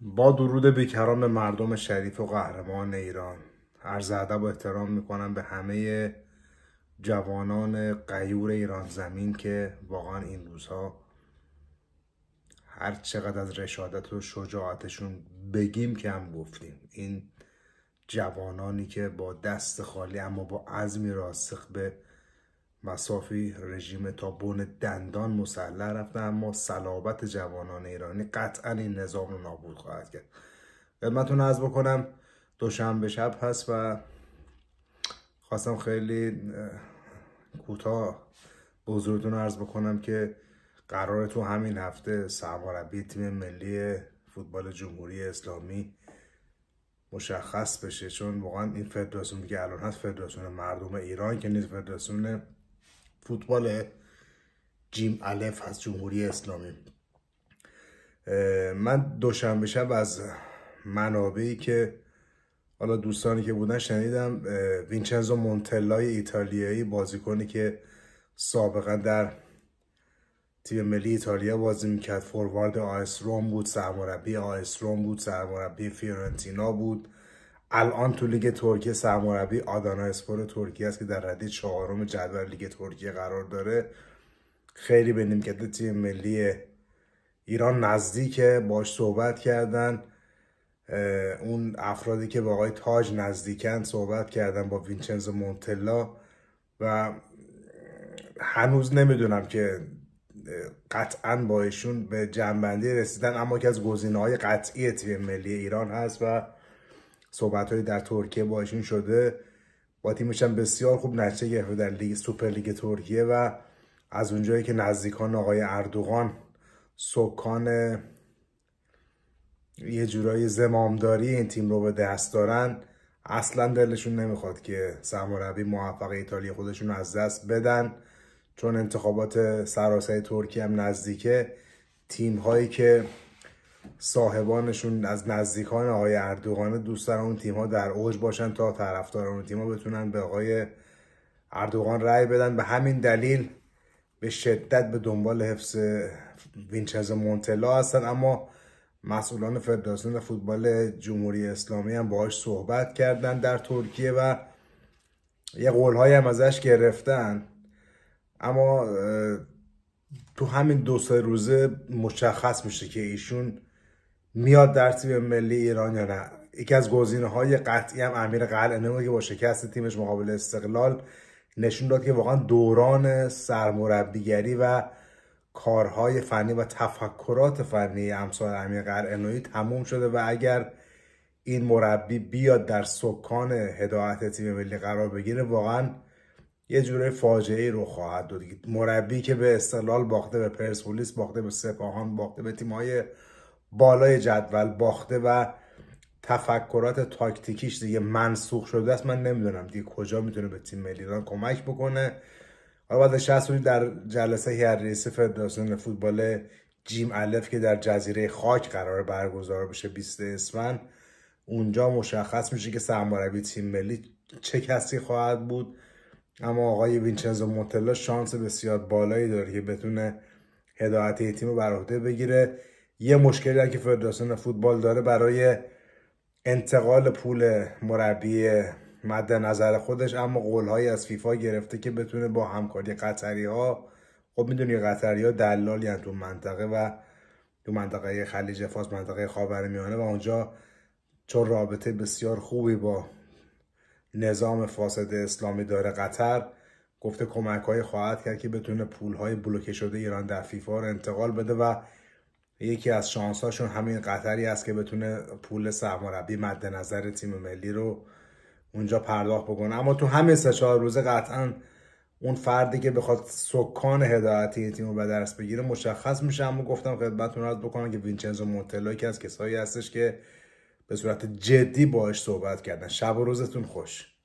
با درود بیکران به مردم شریف و قهرمان ایران عرض ادب و احترام میکنم به همه جوانان قیور ایران زمین که واقعا این روزها هر چقدر از رشادت و شجاعتشون بگیم که هم گفتیم این جوانانی که با دست خالی اما با عزمی راسخ به مسافی رژیم تا بن دندان مسلح رفته اما صلابت جوانان ایرانی قطعا این نظام رو نابود خواهد کرد خدمتتون از بکنم دوشنبه شب هست و خواستم خیلی کوتاه به حضورتون عرض بکنم که قرار تو همین هفته سرمربی تیم ملی فوتبال جمهوری اسلامی مشخص بشه چون واقعا این فدراسیون که الان هست فدراسیون مردم ایران که نیز فدراسیون فوتبال جیم الف از جمهوری اسلامی من دوشنبه شب از منابعی که حالا دوستانی که بودن شنیدم وینچنزو مونتلای ایتالیایی بازیکنی که سابقا در تیم ملی ایتالیا بازی میکرد فوروارد آیس روم بود سرمربی آیس روم بود سرمربی فیورنتینا بود الان تو لیگ ترکیه سرمربی آدانا اسپور ترکیه است که در رده چهارم جدول لیگ ترکیه قرار داره خیلی به نیمکت تیم ملی ایران نزدیکه باش صحبت کردن اون افرادی که به آقای تاج نزدیکن صحبت کردن با وینچنز مونتلا و هنوز نمیدونم که قطعا با ایشون به جنبندی رسیدن اما که از گزینه های قطعی تیم ملی ایران هست و صحبت های در ترکیه باشین شده با تیمش هم بسیار خوب نتیجه گرفته در لیگ سوپر لیگ ترکیه و از اونجایی که نزدیکان آقای اردوغان سکان یه جورایی زمامداری این تیم رو به دست دارن اصلا دلشون نمیخواد که سرمربی موفق ایتالیا خودشون از دست بدن چون انتخابات سراسری ترکیه هم نزدیکه تیم هایی که صاحبانشون از نزدیکان آقای اردوغان دوست دارن اون تیم‌ها در اوج باشن تا طرفداران اون تیم‌ها بتونن به آقای اردوغان رأی بدن به همین دلیل به شدت به دنبال حفظ وینچز مونتلا هستن اما مسئولان فدراسیون فوتبال جمهوری اسلامی هم باهاش صحبت کردن در ترکیه و یه قولهایی هم ازش گرفتن اما تو همین دو سه روزه مشخص میشه که ایشون میاد در تیم ملی ایران یا نه یکی از گزینه های قطعی هم امیر قلعه که با شکست تیمش مقابل استقلال نشون داد که واقعا دوران سرمربیگری و کارهای فنی و تفکرات فنی امسال امیر قرعنوی تموم شده و اگر این مربی بیاد در سکان هدایت تیم ملی قرار بگیره واقعا یه جوره فاجعه رو خواهد داد مربی که به استقلال باخته به پرسپولیس باخته به سپاهان باخته به تیم‌های بالای جدول باخته و تفکرات تاکتیکیش دیگه منسوخ شده است من نمیدونم دیگه کجا میتونه به تیم ملی ایران کمک بکنه حالا بعد در جلسه هیئت رئیس فدراسیون فوتبال جیم الف که در جزیره خاک قرار برگزار بشه 20 اسفن اونجا مشخص میشه که سرمربی تیم ملی چه کسی خواهد بود اما آقای وینچنزو موتلا شانس بسیار بالایی داره که بتونه هدایت تیم رو بر عهده بگیره یه مشکلی که فدراسیون فوتبال داره برای انتقال پول مربی مد نظر خودش اما قولهایی از فیفا گرفته که بتونه با همکاری قطری ها خب میدونی قطری ها دلالی تو منطقه و تو منطقه خلیج فارس منطقه خاورمیانه و اونجا چون رابطه بسیار خوبی با نظام فاسد اسلامی داره قطر گفته کمک های خواهد کرد که بتونه پول های بلوکه شده ایران در فیفا رو انتقال بده و یکی از شانس هاشون همین قطری است که بتونه پول سرمربی مد نظر تیم ملی رو اونجا پرداخت بکنه اما تو همین سه چهار روزه قطعا اون فردی که بخواد سکان هدایتی تیم رو به درس بگیره مشخص میشه اما گفتم خدمتتون عرض بکنم که وینچنزو مونتلا که از کسایی هستش که به صورت جدی باهاش صحبت کردن شب و روزتون خوش